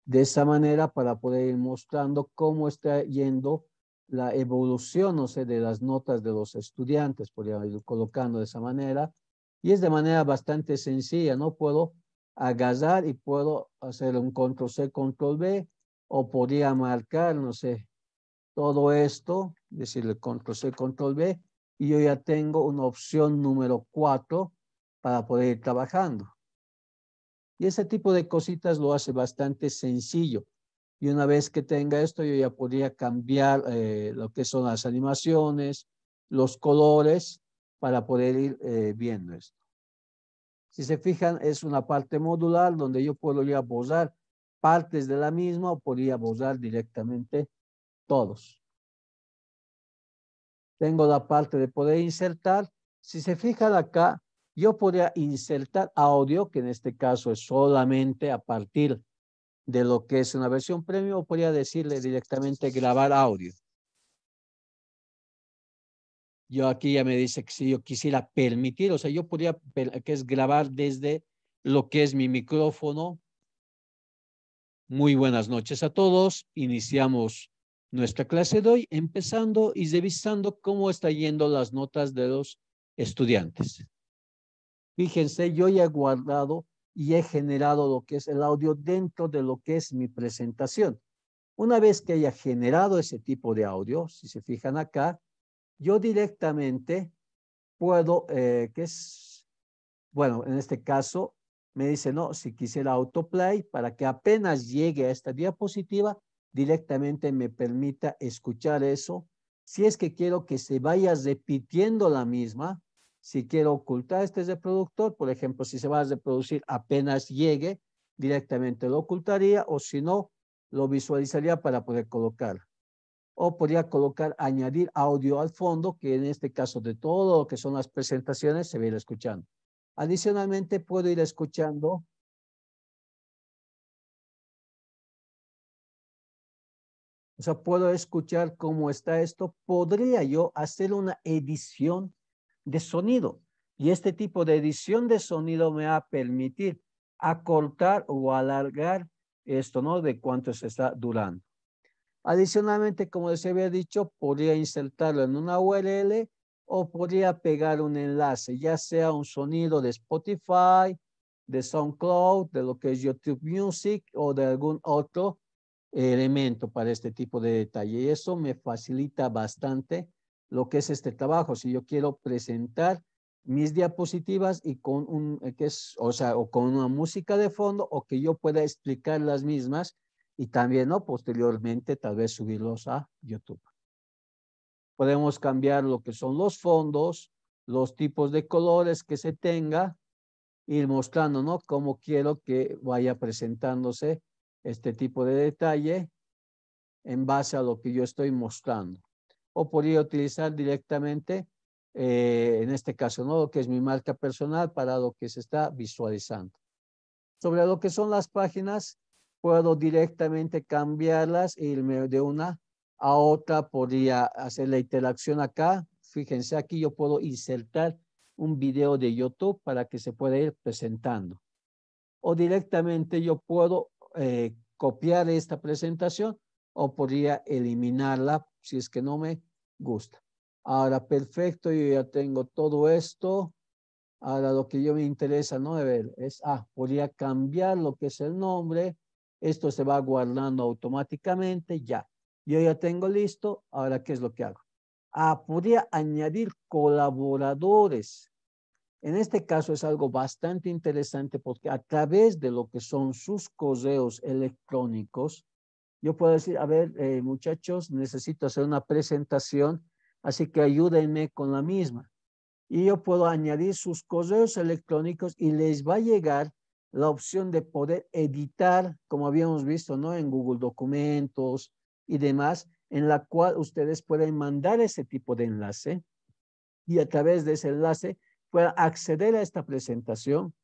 De esa manera, para poder ir mostrando cómo está yendo la evolución, no sé, de las notas de los estudiantes, podría ir colocando de esa manera. Y es de manera bastante sencilla, ¿no? Puedo agarrar y puedo hacer un control C, control B, o podría marcar, no sé, todo esto, decirle control C, control B, y yo ya tengo una opción número cuatro para poder ir trabajando. Y ese tipo de cositas lo hace bastante sencillo. Y una vez que tenga esto, yo ya podría cambiar eh, lo que son las animaciones, los colores, para poder ir eh, viendo esto. Si se fijan, es una parte modular donde yo puedo ya borrar partes de la misma o podría borrar directamente todos. Tengo la parte de poder insertar. Si se fijan acá, yo podría insertar audio, que en este caso es solamente a partir de lo que es una versión premium, o podría decirle directamente grabar audio. Yo aquí ya me dice que si yo quisiera permitir, o sea, yo podría que es grabar desde lo que es mi micrófono. Muy buenas noches a todos. Iniciamos nuestra clase de hoy, empezando y revisando cómo están yendo las notas de los estudiantes. Fíjense, yo ya he guardado y he generado lo que es el audio dentro de lo que es mi presentación. Una vez que haya generado ese tipo de audio, si se fijan acá, yo directamente puedo, eh, que es, bueno, en este caso me dice, no, si quisiera autoplay, para que apenas llegue a esta diapositiva, directamente me permita escuchar eso, si es que quiero que se vaya repitiendo la misma, si quiero ocultar este reproductor, por ejemplo, si se va a reproducir apenas llegue, directamente lo ocultaría o si no, lo visualizaría para poder colocar. O podría colocar, añadir audio al fondo, que en este caso de todo lo que son las presentaciones se va a ir escuchando. Adicionalmente, puedo ir escuchando O sea, puedo escuchar cómo está esto. Podría yo hacer una edición de sonido. Y este tipo de edición de sonido me va a permitir acortar o alargar esto, ¿no? De cuánto se está durando. Adicionalmente, como les había dicho, podría insertarlo en una URL o podría pegar un enlace, ya sea un sonido de Spotify, de SoundCloud, de lo que es YouTube Music o de algún otro elemento para este tipo de detalle. Y eso me facilita bastante lo que es este trabajo. Si yo quiero presentar mis diapositivas y con un, eh, que es, o sea, o con una música de fondo o que yo pueda explicar las mismas y también, ¿no? Posteriormente, tal vez subirlos a YouTube. Podemos cambiar lo que son los fondos, los tipos de colores que se tenga, ir mostrando, ¿no? Cómo quiero que vaya presentándose este tipo de detalle en base a lo que yo estoy mostrando. O podría utilizar directamente, eh, en este caso, no lo que es mi marca personal para lo que se está visualizando. Sobre lo que son las páginas, puedo directamente cambiarlas e irme de una a otra. Podría hacer la interacción acá. Fíjense, aquí yo puedo insertar un video de YouTube para que se pueda ir presentando. O directamente yo puedo eh, copiar esta presentación o podría eliminarla si es que no me gusta. Ahora, perfecto, yo ya tengo todo esto. Ahora lo que yo me interesa, ¿no? ver, es, ah, podría cambiar lo que es el nombre. Esto se va guardando automáticamente, ya. Yo ya tengo listo, ahora, ¿qué es lo que hago? Ah, podría añadir colaboradores. En este caso es algo bastante interesante porque a través de lo que son sus correos electrónicos, yo puedo decir, a ver, eh, muchachos, necesito hacer una presentación, así que ayúdenme con la misma. Y yo puedo añadir sus correos electrónicos y les va a llegar la opción de poder editar, como habíamos visto, ¿no? En Google Documentos y demás, en la cual ustedes pueden mandar ese tipo de enlace y a través de ese enlace pueda acceder a esta presentación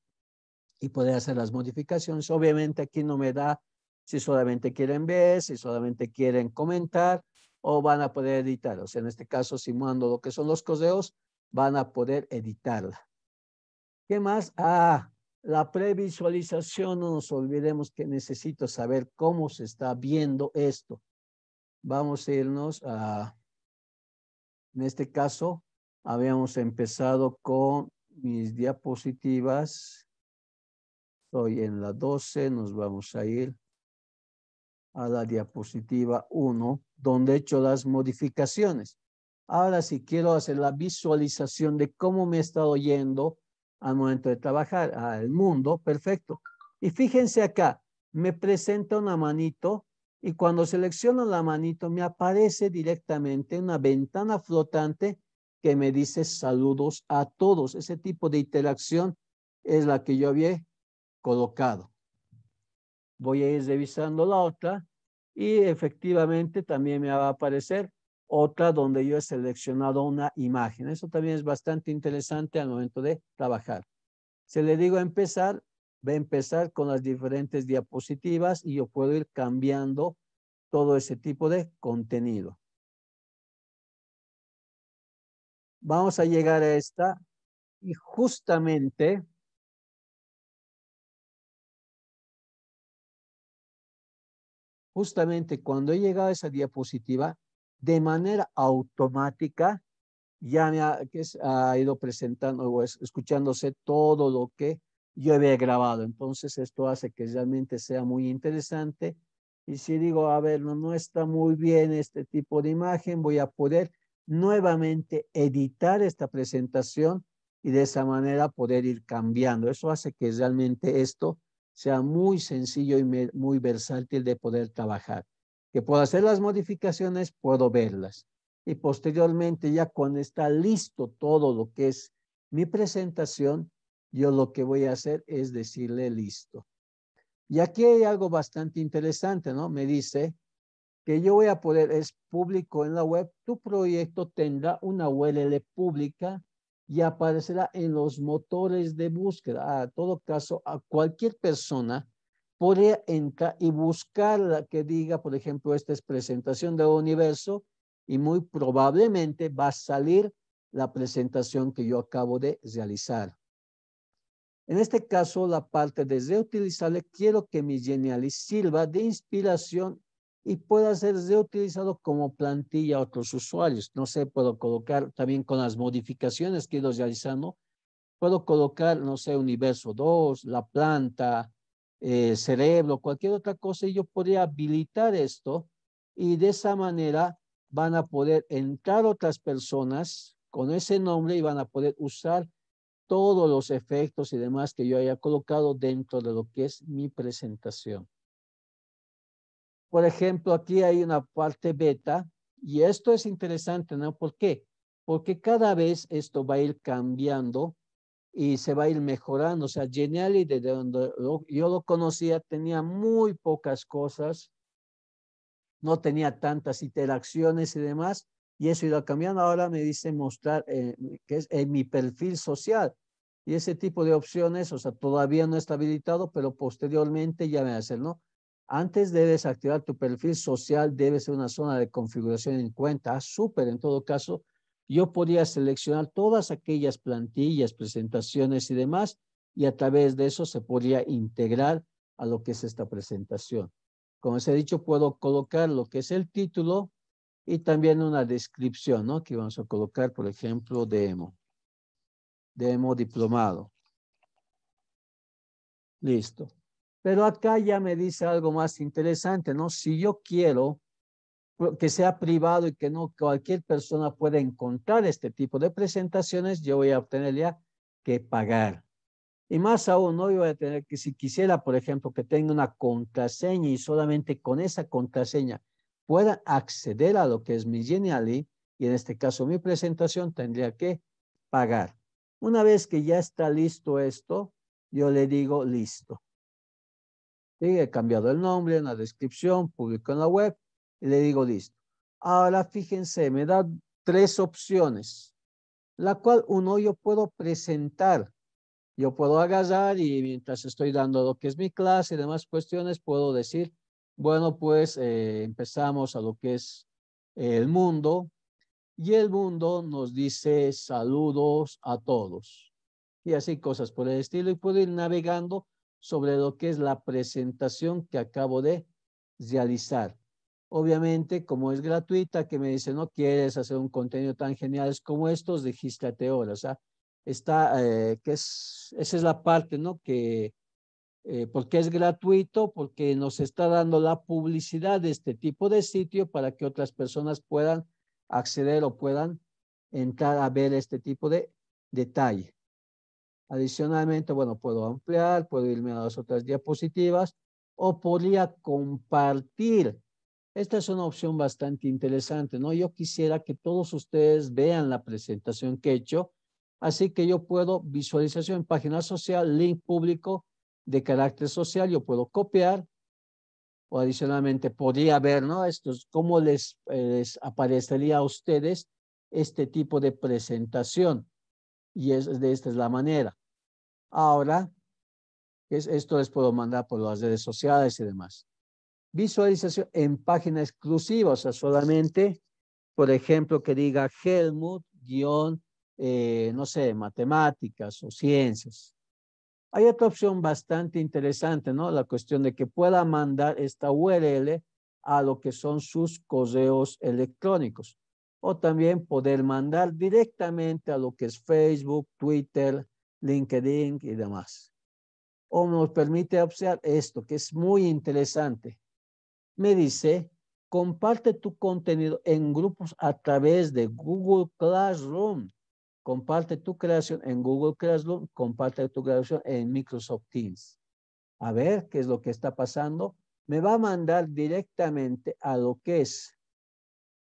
y poder hacer las modificaciones. Obviamente aquí no me da si solamente quieren ver, si solamente quieren comentar o van a poder editar. O sea, en este caso, si mando lo que son los coseos van a poder editarla. ¿Qué más? Ah, la previsualización, no nos olvidemos que necesito saber cómo se está viendo esto. Vamos a irnos a, en este caso, habíamos empezado con mis diapositivas. Estoy en la 12, nos vamos a ir a la diapositiva 1, donde he hecho las modificaciones. Ahora sí quiero hacer la visualización de cómo me he estado yendo al momento de trabajar, al mundo, perfecto. Y fíjense acá, me presenta una manito y cuando selecciono la manito me aparece directamente una ventana flotante que me dice saludos a todos. Ese tipo de interacción es la que yo había colocado. Voy a ir revisando la otra y efectivamente también me va a aparecer otra donde yo he seleccionado una imagen. Eso también es bastante interesante al momento de trabajar. se le digo empezar, va a empezar con las diferentes diapositivas y yo puedo ir cambiando todo ese tipo de contenido. vamos a llegar a esta y justamente justamente cuando he llegado a esa diapositiva, de manera automática ya me ha, ido presentando o escuchándose todo lo que yo había grabado. Entonces esto hace que realmente sea muy interesante. Y si digo, a ver, no está muy bien este tipo de imagen, voy a poder nuevamente editar esta presentación y de esa manera poder ir cambiando. Eso hace que realmente esto sea muy sencillo y muy versátil de poder trabajar. Que puedo hacer las modificaciones, puedo verlas. Y posteriormente, ya cuando está listo todo lo que es mi presentación, yo lo que voy a hacer es decirle listo. Y aquí hay algo bastante interesante, ¿no? Me dice, que yo voy a poner es público en la web, tu proyecto tendrá una URL pública y aparecerá en los motores de búsqueda. A todo caso, a cualquier persona podría entrar y buscar la que diga, por ejemplo, esta es presentación del universo y muy probablemente va a salir la presentación que yo acabo de realizar. En este caso, la parte de reutilizable, quiero que mi genialis sirva de inspiración y pueda ser reutilizado como plantilla a otros usuarios. No sé, puedo colocar también con las modificaciones que he ido realizando, puedo colocar, no sé, universo 2, la planta, eh, cerebro, cualquier otra cosa, y yo podría habilitar esto y de esa manera van a poder entrar otras personas con ese nombre y van a poder usar todos los efectos y demás que yo haya colocado dentro de lo que es mi presentación. Por ejemplo, aquí hay una parte beta y esto es interesante, ¿no? ¿Por qué? Porque cada vez esto va a ir cambiando y se va a ir mejorando. O sea, Geniali, desde donde yo lo conocía, tenía muy pocas cosas, no tenía tantas interacciones y demás, y eso iba cambiando. Ahora me dice mostrar eh, que es en eh, mi perfil social. Y ese tipo de opciones, o sea, todavía no está habilitado, pero posteriormente ya me va a ¿no? Antes de desactivar tu perfil social, debe ser una zona de configuración en cuenta. Súper, en todo caso, yo podría seleccionar todas aquellas plantillas, presentaciones y demás, y a través de eso se podría integrar a lo que es esta presentación. Como se he dicho, puedo colocar lo que es el título y también una descripción, ¿no? Que vamos a colocar, por ejemplo, demo. Demo diplomado. Listo. Pero acá ya me dice algo más interesante, ¿no? Si yo quiero que sea privado y que no cualquier persona pueda encontrar este tipo de presentaciones, yo voy a obtener ya que pagar. Y más aún, no voy a tener que, si quisiera, por ejemplo, que tenga una contraseña y solamente con esa contraseña pueda acceder a lo que es mi Geniali, y en este caso mi presentación, tendría que pagar. Una vez que ya está listo esto, yo le digo listo. He cambiado el nombre en la descripción, publico en la web y le digo listo. Ahora fíjense, me da tres opciones, la cual uno yo puedo presentar. Yo puedo agarrar y mientras estoy dando lo que es mi clase y demás cuestiones, puedo decir, bueno, pues eh, empezamos a lo que es el mundo. Y el mundo nos dice saludos a todos. Y así cosas por el estilo. Y puedo ir navegando sobre lo que es la presentación que acabo de realizar. Obviamente, como es gratuita, que me dice, no quieres hacer un contenido tan genial como estos, dijiste ahora. O sea, está, eh, que es, esa es la parte, ¿no? Que, eh, porque es gratuito, porque nos está dando la publicidad de este tipo de sitio para que otras personas puedan acceder o puedan entrar a ver este tipo de detalle. Adicionalmente, bueno, puedo ampliar, puedo irme a las otras diapositivas o podría compartir. Esta es una opción bastante interesante, ¿no? Yo quisiera que todos ustedes vean la presentación que he hecho. Así que yo puedo visualización en página social, link público de carácter social, yo puedo copiar o adicionalmente podría ver, ¿no? Esto es cómo les, eh, les aparecería a ustedes este tipo de presentación y es, de esta es la manera. Ahora, esto les puedo mandar por las redes sociales y demás. Visualización en página exclusiva, o sea, solamente, por ejemplo, que diga Helmut, guión, eh, no sé, matemáticas o ciencias. Hay otra opción bastante interesante, ¿no? La cuestión de que pueda mandar esta URL a lo que son sus correos electrónicos o también poder mandar directamente a lo que es Facebook, Twitter, LinkedIn y demás. O nos permite observar esto, que es muy interesante. Me dice, comparte tu contenido en grupos a través de Google Classroom. Comparte tu creación en Google Classroom, comparte tu creación en Microsoft Teams. A ver qué es lo que está pasando. Me va a mandar directamente a lo que es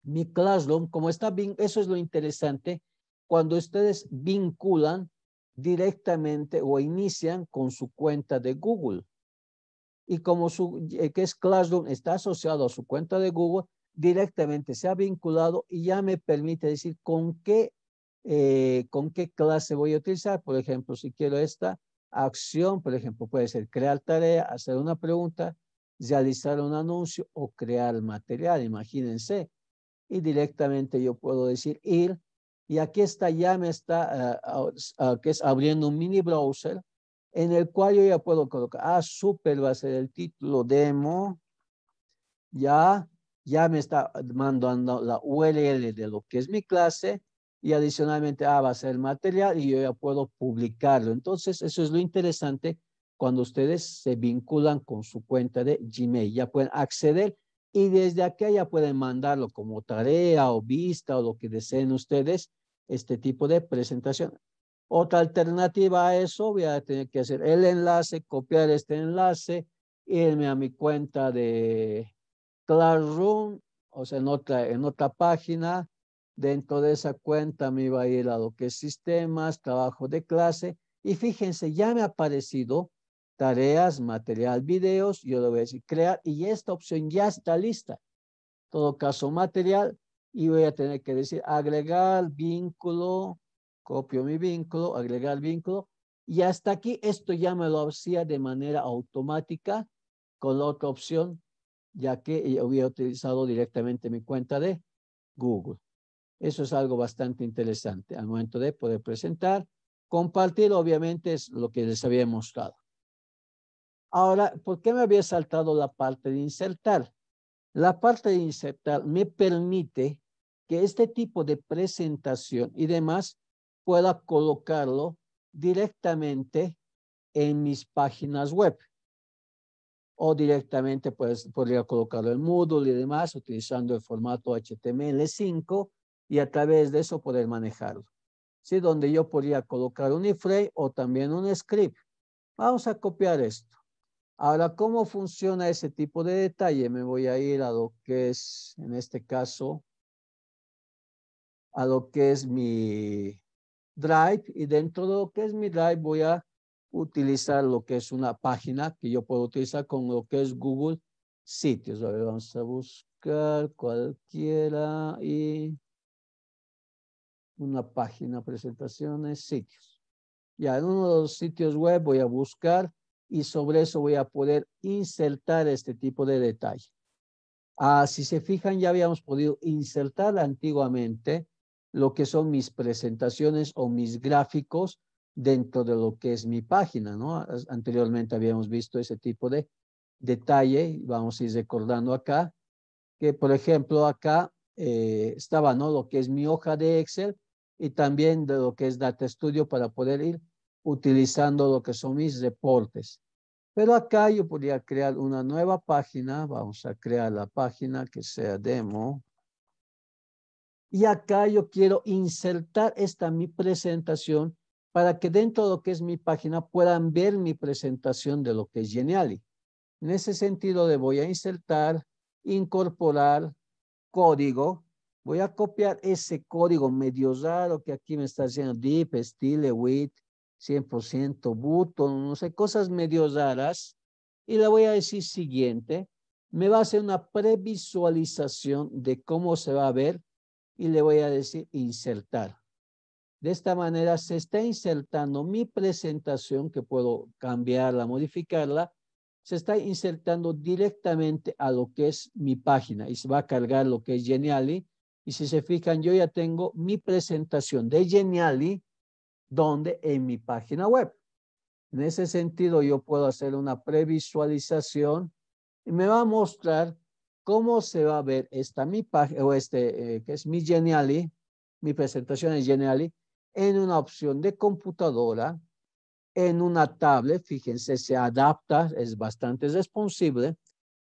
mi Classroom. Como está bien, eso es lo interesante. Cuando ustedes vinculan directamente o inician con su cuenta de Google. Y como su, eh, que es Classroom está asociado a su cuenta de Google, directamente se ha vinculado y ya me permite decir con qué, eh, con qué clase voy a utilizar. Por ejemplo, si quiero esta acción, por ejemplo, puede ser crear tarea, hacer una pregunta, realizar un anuncio o crear material, imagínense. Y directamente yo puedo decir ir y aquí está, ya me está, eh, ah, que es abriendo un mini browser, en el cual yo ya puedo colocar, ah, super va a ser el título demo, ya, ya me está mandando la URL de lo que es mi clase, y adicionalmente, ah, va a ser material y yo ya puedo publicarlo. Entonces, eso es lo interesante cuando ustedes se vinculan con su cuenta de Gmail. Ya pueden acceder y desde aquí ya pueden mandarlo como tarea o vista o lo que deseen ustedes, este tipo de presentación. Otra alternativa a eso, voy a tener que hacer el enlace, copiar este enlace, irme a mi cuenta de Classroom, o sea, en otra, en otra página. Dentro de esa cuenta me iba a ir a lo que es sistemas, trabajo de clase. Y fíjense, ya me ha aparecido tareas, material, videos, yo le voy a decir crear y esta opción ya está lista. Todo caso material y voy a tener que decir agregar vínculo, copio mi vínculo, agregar vínculo y hasta aquí esto ya me lo hacía de manera automática con la otra opción ya que yo había utilizado directamente mi cuenta de Google. Eso es algo bastante interesante al momento de poder presentar. Compartir obviamente es lo que les había mostrado. Ahora, ¿por qué me había saltado la parte de insertar? La parte de insertar me permite que este tipo de presentación y demás pueda colocarlo directamente en mis páginas web. O directamente pues, podría colocarlo en Moodle y demás utilizando el formato HTML5 y a través de eso poder manejarlo. ¿Sí? Donde yo podría colocar un iframe o también un script. Vamos a copiar esto. Ahora, ¿cómo funciona ese tipo de detalle? Me voy a ir a lo que es, en este caso, a lo que es mi drive y dentro de lo que es mi drive voy a utilizar lo que es una página que yo puedo utilizar con lo que es Google Sitios. vamos a buscar cualquiera y una página, presentaciones, sitios. Ya en uno de los sitios web voy a buscar y sobre eso voy a poder insertar este tipo de detalle. Ah, si se fijan, ya habíamos podido insertar antiguamente lo que son mis presentaciones o mis gráficos dentro de lo que es mi página, ¿no? Anteriormente habíamos visto ese tipo de detalle, vamos a ir recordando acá, que por ejemplo acá eh, estaba, ¿no? Lo que es mi hoja de Excel y también de lo que es Data Studio para poder ir utilizando lo que son mis reportes. Pero acá yo podría crear una nueva página. Vamos a crear la página que sea demo. Y acá yo quiero insertar esta mi presentación para que dentro de lo que es mi página puedan ver mi presentación de lo que es Geniali. En ese sentido le voy a insertar, incorporar código. Voy a copiar ese código medio raro que aquí me está haciendo deep, style, width, 100%, buto no sé, cosas medio raras. Y le voy a decir siguiente, me va a hacer una previsualización de cómo se va a ver y le voy a decir insertar. De esta manera se está insertando mi presentación, que puedo cambiarla, modificarla, se está insertando directamente a lo que es mi página y se va a cargar lo que es Geniali. Y si se fijan, yo ya tengo mi presentación de Geniali donde En mi página web. En ese sentido, yo puedo hacer una previsualización y me va a mostrar cómo se va a ver esta mi página, o este, eh, que es mi Geniali, mi presentación en Geniali, en una opción de computadora, en una tablet, fíjense, se adapta, es bastante responsable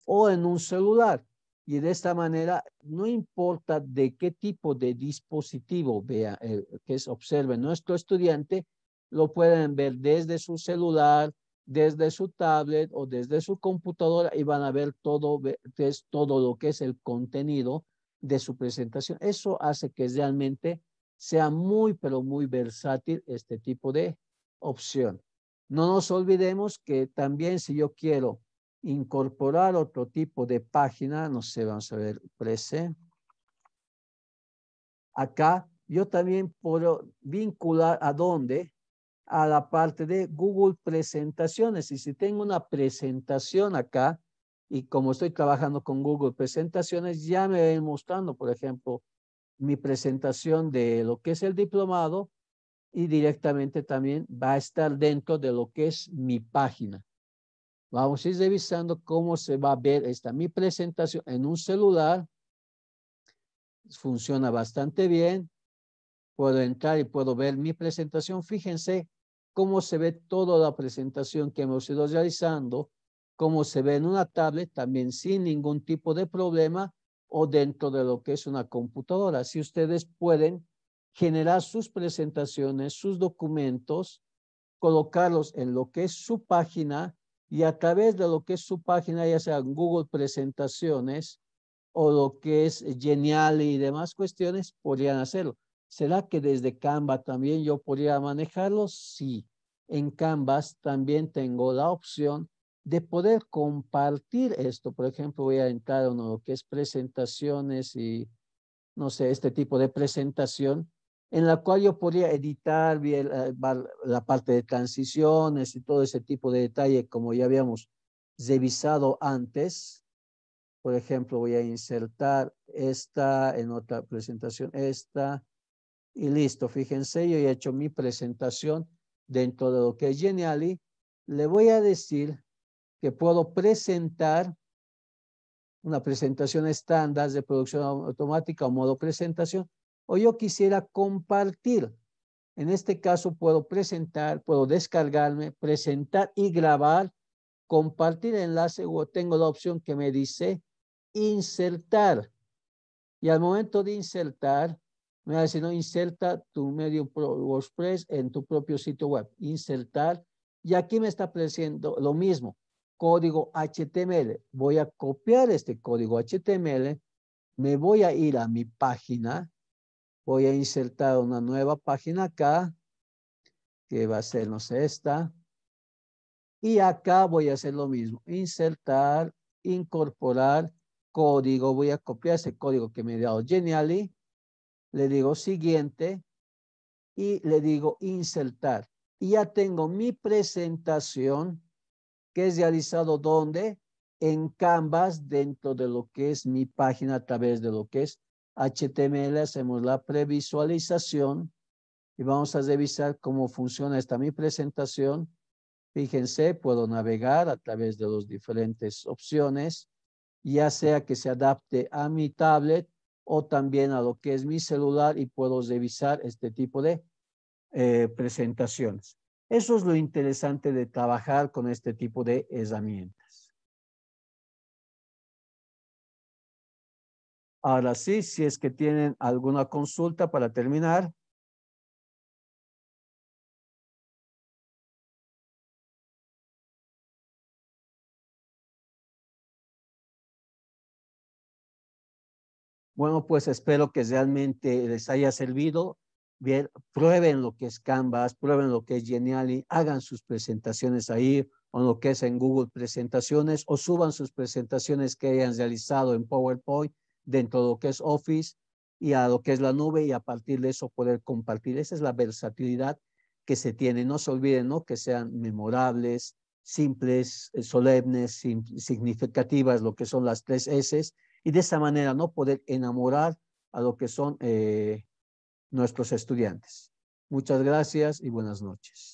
o en un celular. Y de esta manera, no importa de qué tipo de dispositivo vea, eh, que es, observe nuestro estudiante, lo pueden ver desde su celular, desde su tablet o desde su computadora y van a ver todo, es todo lo que es el contenido de su presentación. Eso hace que realmente sea muy, pero muy versátil este tipo de opción. No nos olvidemos que también si yo quiero incorporar otro tipo de página, no sé, vamos a ver, presente. Acá yo también puedo vincular a dónde, a la parte de Google Presentaciones. Y si tengo una presentación acá, y como estoy trabajando con Google Presentaciones, ya me ven mostrando, por ejemplo, mi presentación de lo que es el diplomado y directamente también va a estar dentro de lo que es mi página. Vamos a ir revisando cómo se va a ver esta mi presentación en un celular. Funciona bastante bien. Puedo entrar y puedo ver mi presentación. Fíjense cómo se ve toda la presentación que hemos ido realizando, cómo se ve en una tablet también sin ningún tipo de problema o dentro de lo que es una computadora. Si ustedes pueden generar sus presentaciones, sus documentos, colocarlos en lo que es su página y a través de lo que es su página, ya sea Google Presentaciones o lo que es Genial y demás cuestiones, podrían hacerlo. ¿Será que desde Canva también yo podría manejarlo? Sí. En Canvas también tengo la opción de poder compartir esto. Por ejemplo, voy a entrar en lo que es presentaciones y, no sé, este tipo de presentación en la cual yo podría editar eh, la parte de transiciones y todo ese tipo de detalle como ya habíamos revisado antes. Por ejemplo, voy a insertar esta en otra presentación, esta, y listo. Fíjense, yo he hecho mi presentación dentro de lo que es Geniali. Le voy a decir que puedo presentar una presentación estándar de producción automática o modo presentación o yo quisiera compartir. En este caso puedo presentar, puedo descargarme, presentar y grabar, compartir enlace o tengo la opción que me dice insertar. Y al momento de insertar, me va a decir, no, inserta tu medio WordPress en tu propio sitio web. Insertar. Y aquí me está apareciendo lo mismo. Código HTML. Voy a copiar este código HTML. Me voy a ir a mi página voy a insertar una nueva página acá, que va a ser, no sé, esta. Y acá voy a hacer lo mismo, insertar, incorporar código. Voy a copiar ese código que me ha dado Genially. Le digo siguiente y le digo insertar. Y ya tengo mi presentación que es realizado donde? En Canvas dentro de lo que es mi página a través de lo que es HTML hacemos la previsualización y vamos a revisar cómo funciona esta mi presentación. Fíjense, puedo navegar a través de las diferentes opciones, ya sea que se adapte a mi tablet o también a lo que es mi celular y puedo revisar este tipo de eh, presentaciones. Eso es lo interesante de trabajar con este tipo de herramientas. Ahora sí, si es que tienen alguna consulta para terminar. Bueno, pues espero que realmente les haya servido. Bien, prueben lo que es Canvas, prueben lo que es Geniali, hagan sus presentaciones ahí o lo que es en Google Presentaciones o suban sus presentaciones que hayan realizado en PowerPoint dentro de lo que es Office y a lo que es la nube y a partir de eso poder compartir. Esa es la versatilidad que se tiene. No se olviden ¿no? que sean memorables, simples, eh, solemnes, significativas, lo que son las tres S, y de esa manera no poder enamorar a lo que son eh, nuestros estudiantes. Muchas gracias y buenas noches.